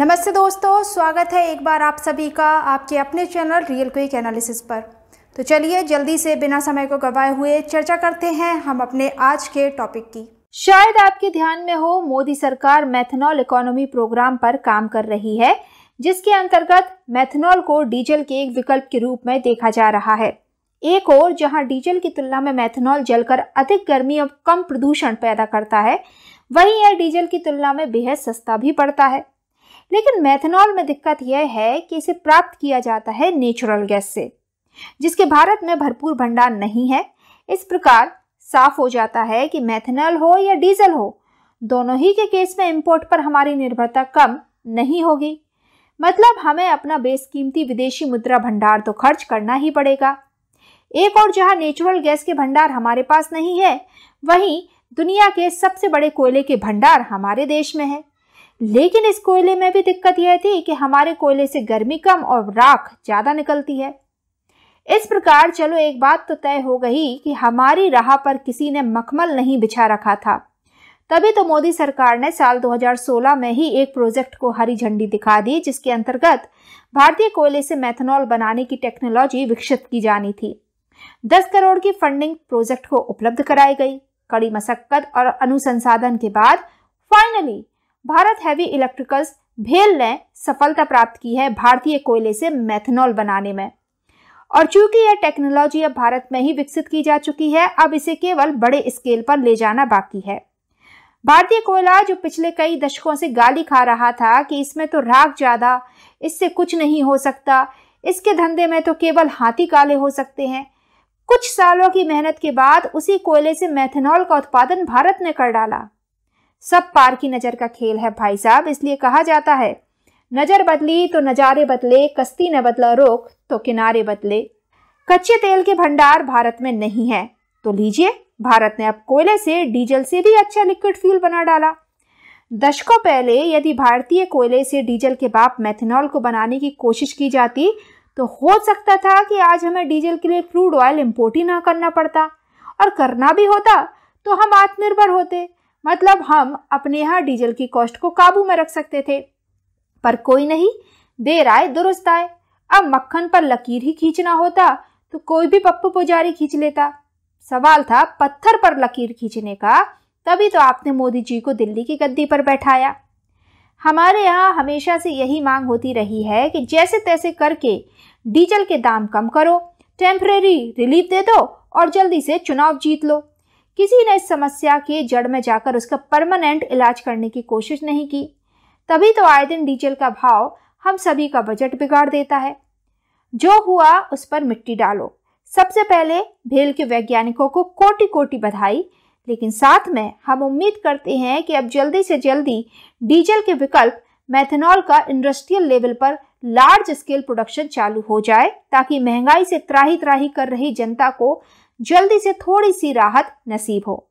नमस्ते दोस्तों स्वागत है एक बार आप सभी का आपके अपने चैनल रियल क्विक एनालिसिस पर तो चलिए जल्दी से बिना समय को गवाए हुए चर्चा करते हैं हम अपने आज के टॉपिक की शायद आपके ध्यान में हो मोदी सरकार मैथनॉल इकोनॉमी प्रोग्राम पर काम कर रही है जिसके अंतर्गत मैथनॉल को डीजल के एक विकल्प के रूप में देखा जा रहा है एक और जहां डीजल की तुलना में मैथनॉल जलकर अधिक गर्मी और कम प्रदूषण पैदा करता है वहीं यह डीजल की तुलना में बेहद सस्ता भी पड़ता है लेकिन मैथेनॉल में दिक्कत यह है कि इसे प्राप्त किया जाता है नेचुरल गैस से जिसके भारत में भरपूर भंडार नहीं है इस प्रकार साफ हो जाता है कि मैथेनॉल हो या डीजल हो दोनों ही के केस में इम्पोर्ट पर हमारी निर्भरता कम नहीं होगी मतलब हमें अपना बेसकीमती विदेशी मुद्रा भंडार तो खर्च करना ही पड़ेगा एक और जहां नेचुरल गैस के भंडार हमारे पास नहीं है वहीं दुनिया के सबसे बड़े कोयले के भंडार हमारे देश में है लेकिन इस कोयले में भी दिक्कत यह थी कि हमारे कोयले से गर्मी कम और राख ज़्यादा निकलती है इस प्रकार चलो एक बात तो तय हो गई कि हमारी राह पर किसी ने मखमल नहीं बिछा रखा था तभी तो मोदी सरकार ने साल 2016 में ही एक प्रोजेक्ट को हरी झंडी दिखा दी जिसके अंतर्गत भारतीय कोयले से मेथनॉल बनाने की टेक्नोलॉजी विकसित की जानी थी 10 करोड़ की फंडिंग प्रोजेक्ट को उपलब्ध कराई गई कड़ी मशक्कत और अनुसंसाधन के बाद फाइनली भारत हैवी इलेक्ट्रिकल्स भेल ने सफलता प्राप्त की है भारतीय कोयले से मैथनॉल बनाने में और चूंकि यह टेक्नोलॉजी अब भारत में ही विकसित की जा चुकी है अब इसे केवल बड़े स्केल पर ले जाना बाकी है भारतीय कोयला जो पिछले कई दशकों से गाली खा रहा था कि इसमें तो राग ज़्यादा इससे कुछ नहीं हो सकता इसके धंधे में तो केवल हाथी काले हो सकते हैं कुछ सालों की मेहनत के बाद उसी कोयले से मैथेनॉल का उत्पादन भारत ने कर डाला सब पार की नज़र का खेल है भाई साहब इसलिए कहा जाता है नज़र बदली तो नज़ारे बदले कश्ती ने बदला रोक तो किनारे बदले कच्चे तेल के भंडार भारत में नहीं है तो लीजिए भारत ने अब कोयले से डीजल से भी अच्छा लिक्विड फ्यूल बना डाला दशकों पहले यदि भारतीय कोयले से डीजल के बाप मेथेनॉल को बनाने की कोशिश की जाती तो हो सकता था कि आज हमें डीजल के लिए क्रूड ऑयल इम्पोर्ट ही ना करना पड़ता और करना भी होता तो हम आत्मनिर्भर होते मतलब हम अपने यहाँ डीजल की कॉस्ट को काबू में रख सकते थे पर कोई नहीं देर आए दुरुस्त आए अब मक्खन पर लकीर ही खींचना होता तो कोई भी पप्पू पुजारी खींच लेता सवाल था पत्थर पर लकीर खींचने का तभी तो आपने मोदी जी को दिल्ली की गद्दी पर बैठाया हमारे यहाँ हमेशा से यही मांग होती रही है कि जैसे तैसे करके डीजल के दाम कम करो टेम्प्रेरी रिलीफ दे दो और जल्दी से चुनाव जीत लो किसी ने इस समस्या के जड़ में जाकर उसका परमानेंट इलाज करने की कोशिश नहीं की तभी तो आए दिन डीजल का भाव हम सभी का बजट बिगाड़ देता है जो हुआ उस पर मिट्टी डालो सबसे पहले भेल के वैज्ञानिकों को कोटि कोटि बधाई लेकिन साथ में हम उम्मीद करते हैं कि अब जल्दी से जल्दी डीजल के विकल्प मैथेनॉल का इंडस्ट्रियल लेवल पर लार्ज स्केल प्रोडक्शन चालू हो जाए ताकि महंगाई से त्राही त्राही कर रही जनता को जल्दी से थोड़ी सी राहत नसीब हो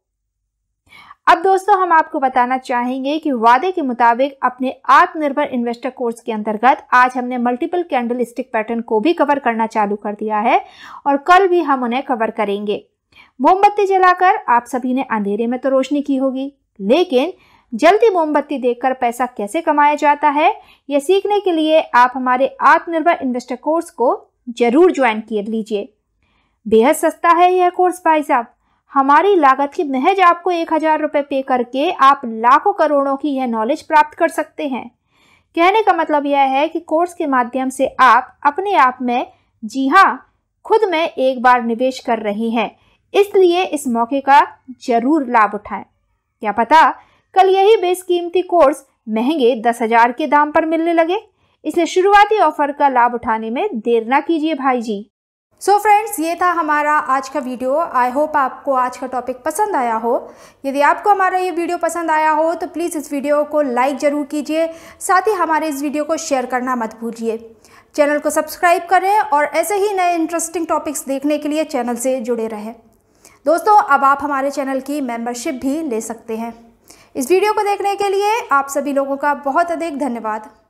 अब दोस्तों हम आपको बताना चाहेंगे कि वादे के मुताबिक अपने आत्मनिर्भर इन्वेस्टर कोर्स के अंतर्गत आज हमने मल्टीपल कैंडल स्टिक पैटर्न को भी कवर करना चालू कर दिया है और कल भी हम उन्हें कवर करेंगे मोमबत्ती जलाकर आप सभी ने अंधेरे में तो रोशनी की होगी लेकिन जल्दी मोमबत्ती देखकर पैसा कैसे कमाया जाता है यह सीखने के लिए आप हमारे आत्मनिर्भर इन्वेस्टर कोर्स को जरूर ज्वाइन कर लीजिए बेहद सस्ता है यह कोर्स भाई साहब हमारी लागत की महज आपको एक हज़ार रुपये पे करके आप लाखों करोड़ों की यह नॉलेज प्राप्त कर सकते हैं कहने का मतलब यह है कि कोर्स के माध्यम से आप अपने आप में जी हाँ खुद में एक बार निवेश कर रहे हैं इसलिए इस मौके का जरूर लाभ उठाएं क्या पता कल यही बेसकीमती कोर्स महंगे दस हजार के दाम पर मिलने लगे इसलिए शुरुआती ऑफर का लाभ उठाने में देर ना कीजिए भाई जी सो so फ्रेंड्स ये था हमारा आज का वीडियो आई होप आपको आज का टॉपिक पसंद आया हो यदि आपको हमारा ये वीडियो पसंद आया हो तो प्लीज़ इस वीडियो को लाइक ज़रूर कीजिए साथ ही हमारे इस वीडियो को शेयर करना मत भूलिए चैनल को सब्सक्राइब करें और ऐसे ही नए इंटरेस्टिंग टॉपिक्स देखने के लिए चैनल से जुड़े रहें दोस्तों अब आप हमारे चैनल की मेम्बरशिप भी ले सकते हैं इस वीडियो को देखने के लिए आप सभी लोगों का बहुत अधिक धन्यवाद